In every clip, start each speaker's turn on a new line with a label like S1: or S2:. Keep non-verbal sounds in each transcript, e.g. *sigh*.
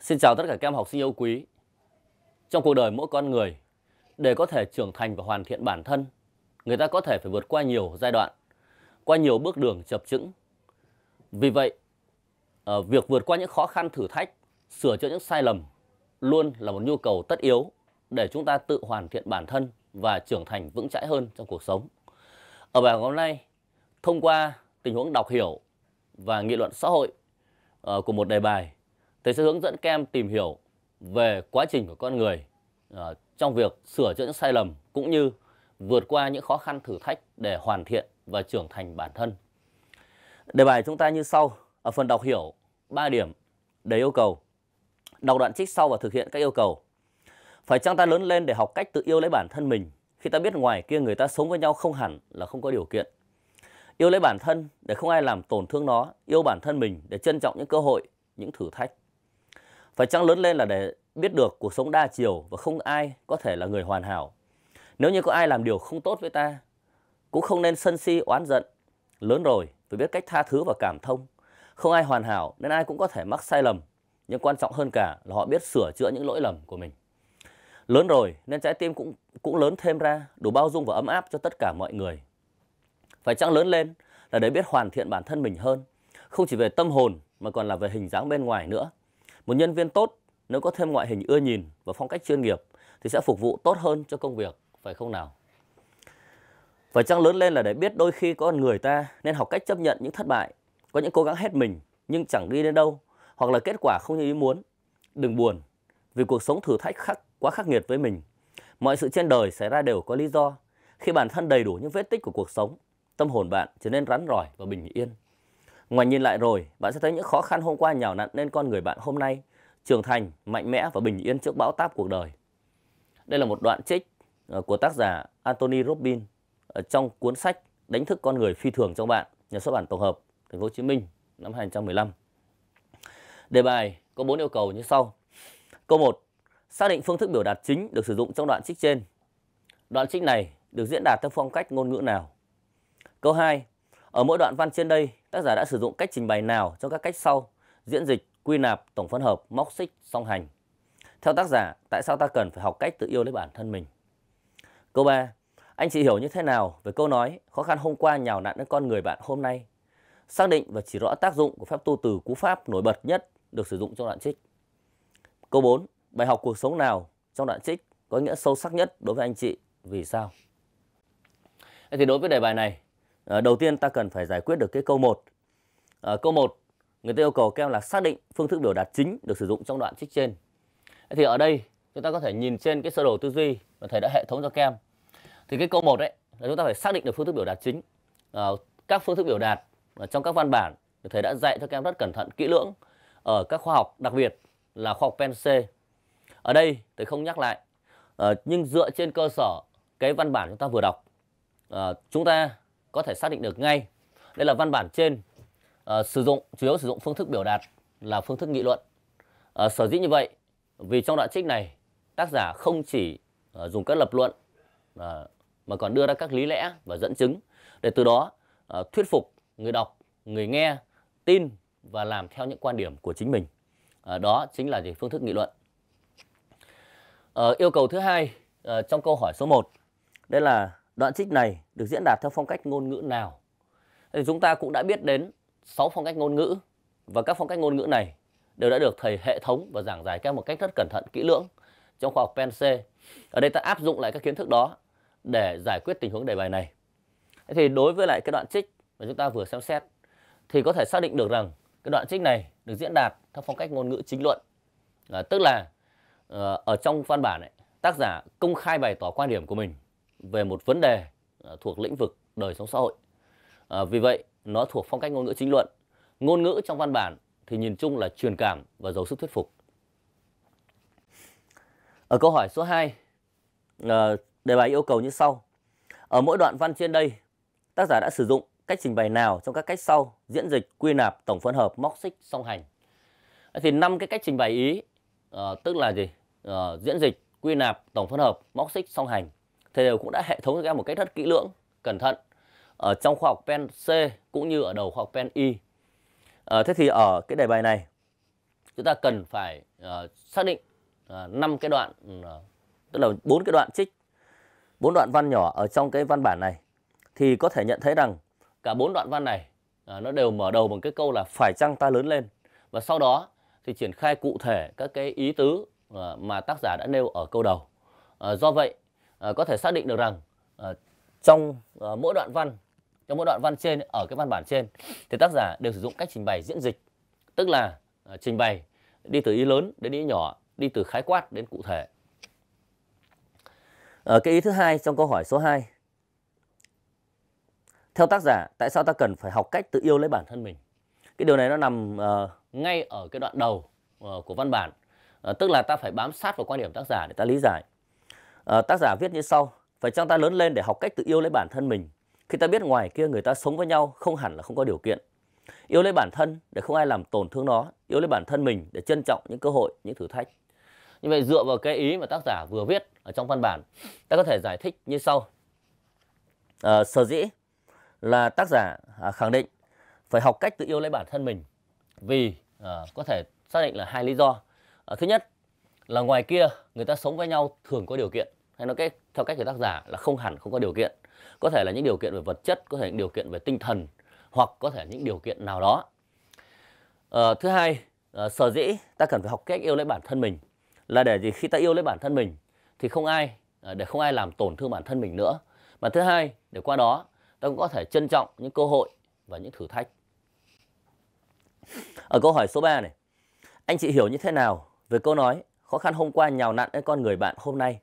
S1: Xin chào tất cả các em học sinh yêu quý. Trong cuộc đời mỗi con người, để có thể trưởng thành và hoàn thiện bản thân, người ta có thể phải vượt qua nhiều giai đoạn, qua nhiều bước đường chập chững. Vì vậy, ờ, việc vượt qua những khó khăn thử thách, sửa chữa những sai lầm luôn là một nhu cầu tất yếu để chúng ta tự hoàn thiện bản thân và trưởng thành vững chãi hơn trong cuộc sống. Ở bài học hôm nay, thông qua tình huống đọc hiểu và nghị luận xã hội ờ, của một đề bài Thầy sẽ hướng dẫn các em tìm hiểu về quá trình của con người uh, trong việc sửa chữa những sai lầm cũng như vượt qua những khó khăn thử thách để hoàn thiện và trưởng thành bản thân. Đề bài chúng ta như sau, ở phần đọc hiểu 3 điểm để yêu cầu. Đọc đoạn trích sau và thực hiện các yêu cầu. Phải chăng ta lớn lên để học cách tự yêu lấy bản thân mình khi ta biết ngoài kia người ta sống với nhau không hẳn là không có điều kiện. Yêu lấy bản thân để không ai làm tổn thương nó, yêu bản thân mình để trân trọng những cơ hội, những thử thách. Phải chăng lớn lên là để biết được cuộc sống đa chiều và không ai có thể là người hoàn hảo. Nếu như có ai làm điều không tốt với ta, cũng không nên sân si oán giận. Lớn rồi, phải biết cách tha thứ và cảm thông. Không ai hoàn hảo nên ai cũng có thể mắc sai lầm. Nhưng quan trọng hơn cả là họ biết sửa chữa những lỗi lầm của mình. Lớn rồi nên trái tim cũng cũng lớn thêm ra, đủ bao dung và ấm áp cho tất cả mọi người. Phải chăng lớn lên là để biết hoàn thiện bản thân mình hơn, không chỉ về tâm hồn mà còn là về hình dáng bên ngoài nữa. Một nhân viên tốt nếu có thêm ngoại hình ưa nhìn và phong cách chuyên nghiệp thì sẽ phục vụ tốt hơn cho công việc, phải không nào? Phải chăng lớn lên là để biết đôi khi có người ta nên học cách chấp nhận những thất bại, có những cố gắng hết mình nhưng chẳng đi đến đâu, hoặc là kết quả không như ý muốn. Đừng buồn, vì cuộc sống thử thách khắc quá khắc nghiệt với mình. Mọi sự trên đời xảy ra đều có lý do. Khi bản thân đầy đủ những vết tích của cuộc sống, tâm hồn bạn trở nên rắn rỏi và bình yên. Ngoài nhìn lại rồi, bạn sẽ thấy những khó khăn hôm qua nhào nặn nên con người bạn hôm nay trưởng thành, mạnh mẽ và bình yên trước bão táp cuộc đời. Đây là một đoạn trích ờ, của tác giả Anthony Robbins ờ, trong cuốn sách Đánh thức con người phi thường trong bạn, nhà xuất bản tổng hợp Thành phố Hồ Chí Minh năm 2015. Đề bài có 4 yêu cầu như sau. Câu 1. Xác định phương thức biểu đạt chính được sử dụng trong đoạn trích trên. Đoạn trích này được diễn đạt theo phong cách ngôn ngữ nào? Câu 2. Ở mỗi đoạn văn trên đây, tác giả đã sử dụng cách trình bày nào trong các cách sau, diễn dịch, quy nạp, tổng phân hợp, móc xích, song hành. Theo tác giả, tại sao ta cần phải học cách tự yêu lấy bản thân mình? Câu 3. Anh chị hiểu như thế nào về câu nói khó khăn hôm qua nhào nặn đến con người bạn hôm nay? Xác định và chỉ rõ tác dụng của phép tu từ cú pháp nổi bật nhất được sử dụng trong đoạn trích. Câu 4. Bài học cuộc sống nào trong đoạn trích có nghĩa sâu sắc nhất đối với anh chị? Vì sao? Thì đối với đề bài này, Ờ, đầu tiên ta cần phải giải quyết được cái câu 1. À, ờ, câu 1 người ta yêu cầu các em là xác định phương thức biểu đạt chính được sử dụng trong đoạn trích trên. Thì ở đây chúng ta có thể nhìn trên cái sơ đồ tư duy mà thầy đã hệ thống cho các em. Thì cái câu 1 đấy là chúng ta phải xác định được phương thức biểu đạt chính. À, các phương thức biểu đạt trong các văn bản thầy đã dạy cho các em rất cẩn thận kỹ lưỡng ở các khoa học đặc biệt là khoa học Pense. Ở đây thầy không nhắc lại à, nhưng dựa trên cơ sở cái văn bản chúng ta vừa đọc à, chúng ta có thể xác định được ngay. Đây là văn bản trên uh, sử dụng chủ yếu sử dụng phương thức biểu đạt là phương thức nghị luận. Uh, sở dĩ như vậy vì trong đoạn trích này tác giả không chỉ uh, dùng các lập luận uh, mà còn đưa ra các lý lẽ và dẫn chứng để từ đó uh, thuyết phục người đọc, người nghe tin và làm theo những quan điểm của chính mình. Uh, đó chính là gì phương thức nghị luận. Uh, yêu cầu thứ hai uh, trong câu hỏi số 1 đây là Đoạn trích này được diễn đạt theo phong cách ngôn ngữ nào? Thì chúng ta cũng đã biết đến 6 phong cách ngôn ngữ và các phong cách ngôn ngữ này đều đã được thầy hệ thống và giảng giải các một cách rất cẩn thận kỹ lưỡng trong khoa học PNC. Ở đây ta áp dụng lại các kiến thức đó để giải quyết tình huống đề bài này. Thì đối với lại cái đoạn trích mà chúng ta vừa xem xét thì có thể xác định được rằng cái đoạn trích này được diễn đạt theo phong cách ngôn ngữ chính luận. À, tức là ờ, ở trong văn bản ấy tác giả công khai bày tỏ quan điểm của mình về một vấn đề à, thuộc lĩnh vực đời sống xã hội. À, vì vậy, nó thuộc phong cách ngôn ngữ chính luận. Ngôn ngữ trong văn bản thì nhìn chung là truyền cảm và giàu sức thuyết phục. Ở câu hỏi số 2, à, đề bài yêu cầu như sau. Ở mỗi đoạn văn trên đây, tác giả đã sử dụng cách trình bày nào trong các cách sau diễn dịch, quy nạp, tổng phân hợp, móc xích, song hành. Thì năm cái cách trình bày ý, à, tức là gì? À, diễn dịch, quy nạp, tổng phân hợp, móc xích, song hành thầy đều cũng đã hệ thống cho các em một cách rất kỹ lưỡng, cẩn thận ở trong khoa học pen C cũng như ở đầu khoa học pen Y. À, thế thì ở cái đề bài này chúng ta cần phải uh, xác định ờ, năm uh, cái đoạn uh, tức là bốn cái đoạn trích, bốn đoạn văn nhỏ ở trong cái văn bản này thì có thể nhận thấy rằng cả bốn đoạn văn này uh, nó đều mở đầu bằng cái câu là phải chăng ta lớn lên và sau đó thì triển khai cụ thể các cái ý tứ uh, mà tác giả đã nêu ở câu đầu. Uh, do vậy Ờ, có thể xác định được rằng à, trong à, mỗi đoạn văn trong mỗi đoạn văn trên ở cái văn bản trên thì tác giả đều sử dụng cách trình bày diễn dịch tức là à, trình bày đi từ ý lớn đến ý nhỏ đi từ khái quát đến cụ thể à, cái ý thứ hai trong câu hỏi số 2 theo tác giả tại sao ta cần phải học cách tự yêu lấy bản thân mình cái điều này nó nằm uh, ngay ở cái đoạn đầu uh, của văn bản uh, tức là ta phải bám sát vào quan điểm tác giả để ta lý giải À, tác giả viết như sau. Phải chăng ta lớn lên để học cách tự yêu lấy bản thân mình? Khi ta biết ngoài kia người ta sống với nhau không hẳn là không có điều kiện. Yêu lấy bản thân để không ai làm tổn thương nó. Yêu lấy bản thân mình để trân trọng những cơ hội, những thử thách. Như vậy dựa vào cái ý mà tác giả vừa viết ở trong văn bản, ta có thể giải thích như sau. À, sở dĩ là tác giả à, khẳng định phải học cách tự yêu lấy bản thân mình vì à, có thể xác định là hai lý do. À, thứ nhất là ngoài kia người ta sống với nhau thường có điều kiện hay nói cách theo cách của tác giả là không hẳn không có điều kiện có thể là những điều kiện về vật chất có thể những điều kiện về tinh thần hoặc có thể những điều kiện nào đó à, thứ hai à, sở dĩ ta cần phải học cách yêu lấy bản thân mình là để gì khi ta yêu lấy bản thân mình thì không ai à, để không ai làm tổn thương bản thân mình nữa mà thứ hai để qua đó ta cũng có thể trân trọng những cơ hội và những thử thách ở câu hỏi số 3 này anh chị hiểu như thế nào về câu nói khó khăn hôm qua nhào nặn đến con người bạn hôm nay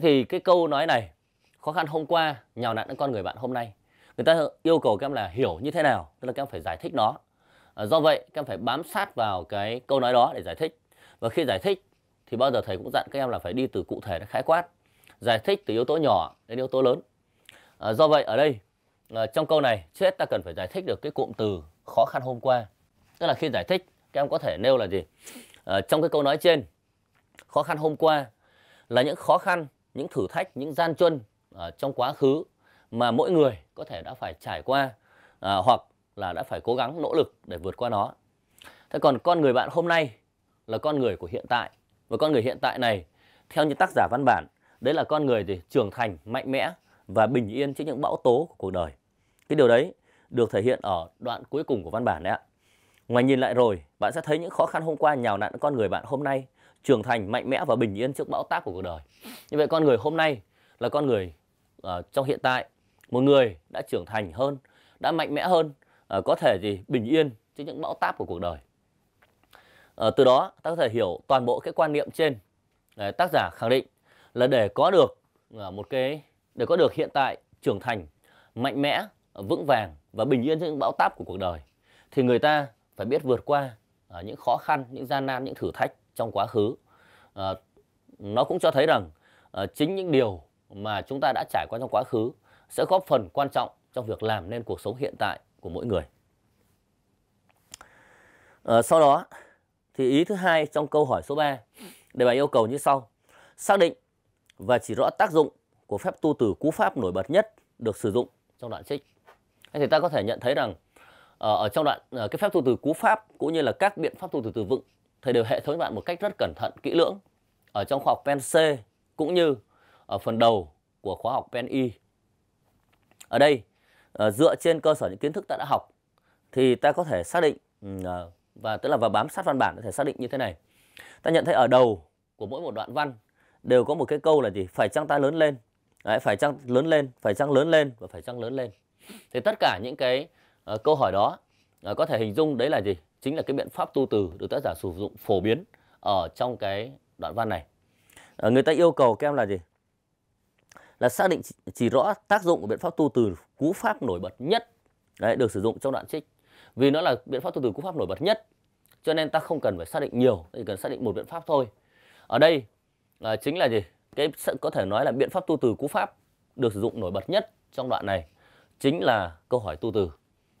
S1: thì cái câu nói này khó khăn hôm qua nhào nặn đến con người bạn hôm nay người ta yêu cầu các em là hiểu như thế nào tức là các em phải giải thích nó à, do vậy các em phải bám sát vào cái câu nói đó để giải thích và khi giải thích thì bao giờ thầy cũng dặn các em là phải đi từ cụ thể đến khái quát giải thích từ yếu tố nhỏ đến yếu tố lớn à, do vậy ở đây à, trong câu này trước hết ta cần phải giải thích được cái cụm từ khó khăn hôm qua tức là khi giải thích các em có thể nêu là gì à, trong cái câu nói trên khó khăn hôm qua là những khó khăn những thử thách, những gian truân ở trong quá khứ mà mỗi người có thể đã phải trải qua à, hoặc là đã phải cố gắng nỗ lực để vượt qua nó. Thế còn con người bạn hôm nay là con người của hiện tại và con người hiện tại này theo như tác giả văn bản đấy là con người thì trưởng thành, mạnh mẽ và bình yên trước những bão tố của cuộc đời. Cái điều đấy được thể hiện ở đoạn cuối cùng của văn bản đấy ạ. Ngoài nhìn lại rồi, bạn sẽ thấy những khó khăn hôm qua nhào nặn con người bạn hôm nay trưởng thành mạnh mẽ và bình yên trước bão táp của cuộc đời như vậy con người hôm nay là con người uh, trong hiện tại một người đã trưởng thành hơn đã mạnh mẽ hơn uh, có thể gì bình yên trước những bão táp của cuộc đời uh, từ đó ta có thể hiểu toàn bộ cái quan niệm trên uh, tác giả khẳng định là để có được uh, một cái để có được hiện tại trưởng thành mạnh mẽ vững vàng và bình yên trước những bão táp của cuộc đời thì người ta phải biết vượt qua những khó khăn những gian nan những thử thách trong quá khứ à, nó cũng cho thấy rằng à, chính những điều mà chúng ta đã trải qua trong quá khứ sẽ góp phần quan trọng trong việc làm nên cuộc sống hiện tại của mỗi người à, sau đó thì ý thứ hai trong câu hỏi số 3 đề bài yêu cầu như sau xác định và chỉ rõ tác dụng của phép tu từ cú pháp nổi bật nhất được sử dụng trong đoạn trích thì ta có thể nhận thấy rằng ở trong đoạn cái phép tu từ cú pháp cũng như là các biện pháp tu từ từ vựng thầy đều hệ thống bạn một cách rất cẩn thận, kỹ lưỡng ở trong khóa học Pen C cũng như ở phần đầu của khóa học Pen Y. Ở đây ờ, dựa trên cơ sở những kiến thức ta đã học thì ta có thể xác định ừ, ờ, và tức là và bám sát văn bản có thể xác định như thế này. Ta nhận thấy ở đầu của mỗi một đoạn văn đều có một cái câu là gì? Phải chăng ta lớn lên? Đấy, phải chăng lớn lên, phải chăng lớn lên và phải chăng lớn lên. Thì tất cả những cái uh, câu hỏi đó uh, có thể hình dung đấy là gì? chính là cái biện pháp tu từ được tác giả sử dụng phổ biến ở trong cái đoạn văn này. À, người ta yêu cầu các em là gì? Là xác định chỉ rõ tác dụng của biện pháp tu từ cú pháp nổi bật nhất đấy, được sử dụng trong đoạn trích. Vì nó là biện pháp tu từ cú pháp nổi bật nhất cho nên ta không cần phải xác định nhiều, chỉ cần xác định một biện pháp thôi. Ở đây à, chính là gì? Cái có thể nói là biện pháp tu từ cú pháp được sử dụng nổi bật nhất trong đoạn này chính là câu hỏi tu từ.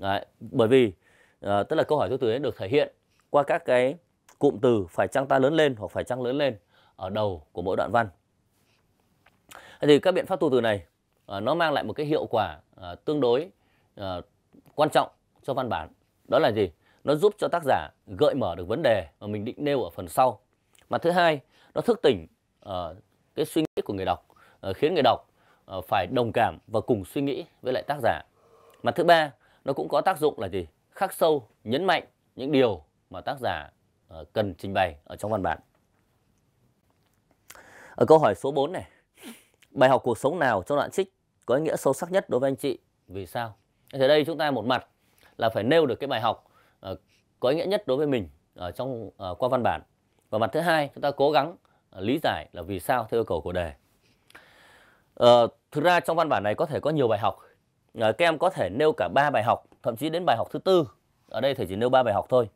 S1: Đấy, bởi vì à, tức là câu hỏi theo từ ấy được thể hiện qua các cái cụm từ phải chăng ta lớn lên hoặc phải chăng lớn lên ở đầu của mỗi đoạn văn thì các biện pháp tu từ này à, nó mang lại một cái hiệu quả à, tương đối à, quan trọng cho văn bản đó là gì nó giúp cho tác giả gợi mở được vấn đề mà mình định nêu ở phần sau mà thứ hai nó thức tỉnh uh, cái suy nghĩ của người đọc uh, khiến người đọc uh, phải đồng cảm và cùng suy nghĩ với lại tác giả mà thứ ba nó cũng có tác dụng là gì khắc sâu, nhấn mạnh những điều mà tác giả ờ, cần trình bày ở trong văn bản. Ở câu hỏi số 4 này, bài học cuộc sống nào trong đoạn trích có ý nghĩa sâu sắc nhất đối với anh chị? Vì sao? Thì đây chúng ta một mặt là phải nêu được cái bài học ờ, có ý nghĩa nhất đối với mình ở trong ờ, qua văn bản. Và mặt thứ hai, chúng ta cố gắng lý giải là vì sao theo yêu cầu của đề. Ờ, thực ra trong văn bản này có thể có nhiều bài học. Các em có thể nêu cả 3 bài học thậm chí đến bài học thứ tư ở đây thầy chỉ nêu ba bài học thôi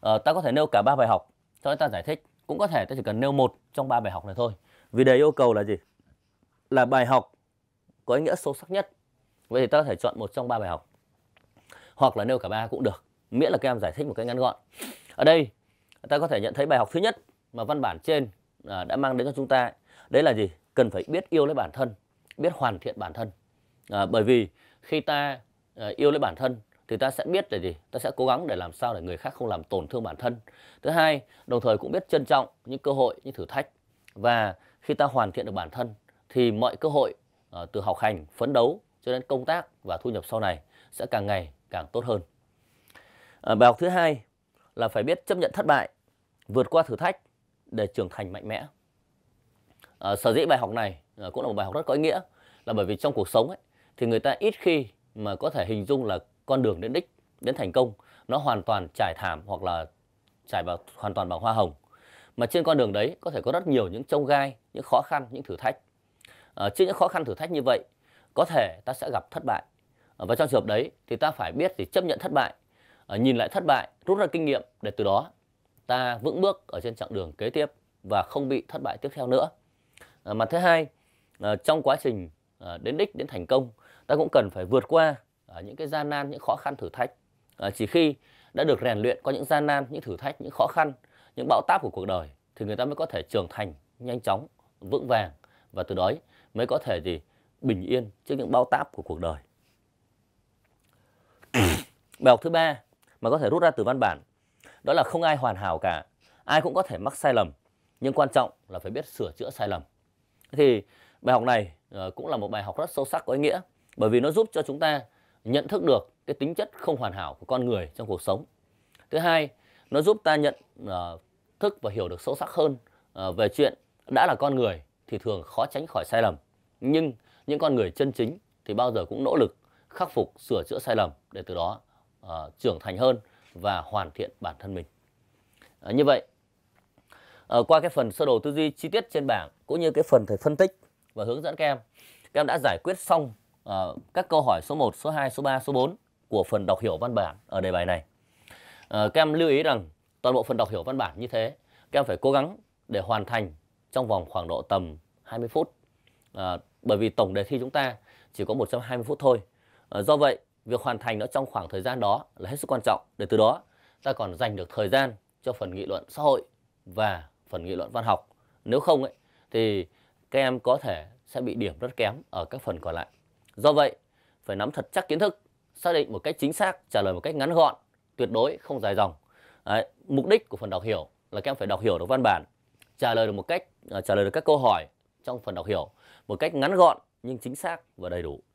S1: à, ta có thể nêu cả ba bài học cho nên ta giải thích cũng có thể ta chỉ cần nêu một trong ba bài học này thôi vì đề yêu cầu là gì là bài học có ý nghĩa sâu sắc nhất vậy thì ta có thể chọn một trong ba bài học hoặc là nêu cả ba cũng được miễn là các em giải thích một cách ngắn gọn ở đây ta có thể nhận thấy bài học thứ nhất mà văn bản trên à, đã mang đến cho chúng ta đấy là gì cần phải biết yêu lấy bản thân biết hoàn thiện bản thân à, bởi vì khi ta Ờ, yêu lấy bản thân thì ta sẽ biết là gì ta sẽ cố gắng để làm sao để người khác không làm tổn thương bản thân thứ hai đồng thời cũng biết trân trọng những cơ hội những thử thách và khi ta hoàn thiện được bản thân thì mọi cơ hội ờ, từ học hành phấn đấu cho đến công tác và thu nhập sau này sẽ càng ngày càng tốt hơn ờ, bài học thứ hai là phải biết chấp nhận thất bại vượt qua thử thách để trưởng thành mạnh mẽ sở dĩ bài học này cũng là một bài học rất có ý nghĩa là bởi vì trong cuộc sống ấy, thì người ta ít khi mà có thể hình dung là con đường đến đích đến thành công nó hoàn toàn trải thảm hoặc là trải vào hoàn toàn bằng hoa hồng mà trên con đường đấy có thể có rất nhiều những trông gai những khó khăn những thử thách à, trước những khó khăn thử thách như vậy có thể ta sẽ gặp thất bại à, và trong trường hợp đấy thì ta phải biết thì chấp nhận thất bại à, nhìn lại thất bại rút ra kinh nghiệm để từ đó ta vững bước ở trên chặng đường kế tiếp và không bị thất bại tiếp theo nữa à, mặt thứ hai à, trong quá trình à, đến đích đến thành công ta cũng cần phải vượt qua à, những cái gian nan những khó khăn thử thách à, chỉ khi đã được rèn luyện qua những gian nan những thử thách những khó khăn những bão táp của cuộc đời thì người ta mới có thể trưởng thành nhanh chóng vững vàng và từ đó mới có thể gì bình yên trước những bão táp của cuộc đời *coughs* bài học thứ ba mà có thể rút ra từ văn bản đó là không ai hoàn hảo cả ai cũng có thể mắc sai lầm nhưng quan trọng là phải biết sửa chữa sai lầm thì bài học này ờ, cũng là một bài học rất sâu sắc có ý nghĩa bởi vì nó giúp cho chúng ta nhận thức được cái tính chất không hoàn hảo của con người trong cuộc sống thứ hai nó giúp ta nhận uh, thức và hiểu được sâu sắc hơn uh, về chuyện đã là con người thì thường khó tránh khỏi sai lầm nhưng những con người chân chính thì bao giờ cũng nỗ lực khắc phục sửa chữa sai lầm để từ đó uh, trưởng thành hơn và hoàn thiện bản thân mình uh, như vậy uh, qua cái phần sơ đồ tư duy chi tiết trên bảng cũng như cái phần thầy phân tích và hướng dẫn các em các em đã giải quyết xong uh, các câu hỏi số 1, số 2, số 3, số 4 của phần đọc hiểu văn bản ở đề bài này. Uh, các em lưu ý rằng toàn bộ phần đọc hiểu văn bản như thế, các em phải cố gắng để hoàn thành trong vòng khoảng độ tầm 20 phút. Uh, bởi vì tổng đề thi chúng ta chỉ có 120 phút thôi. Uh, do vậy, việc hoàn thành nó trong khoảng thời gian đó là hết sức quan trọng để từ đó ta còn dành được thời gian cho phần nghị luận xã hội và phần nghị luận văn học. Nếu không ấy thì các em có thể sẽ bị điểm rất kém ở các phần còn lại. Do vậy, phải nắm thật chắc kiến thức, xác định một cách chính xác, trả lời một cách ngắn gọn, tuyệt đối không dài dòng. Đấy, mục đích của phần đọc hiểu là các em phải đọc hiểu được văn bản, trả lời được một cách à, trả lời được các câu hỏi trong phần đọc hiểu một cách ngắn gọn nhưng chính xác và đầy đủ.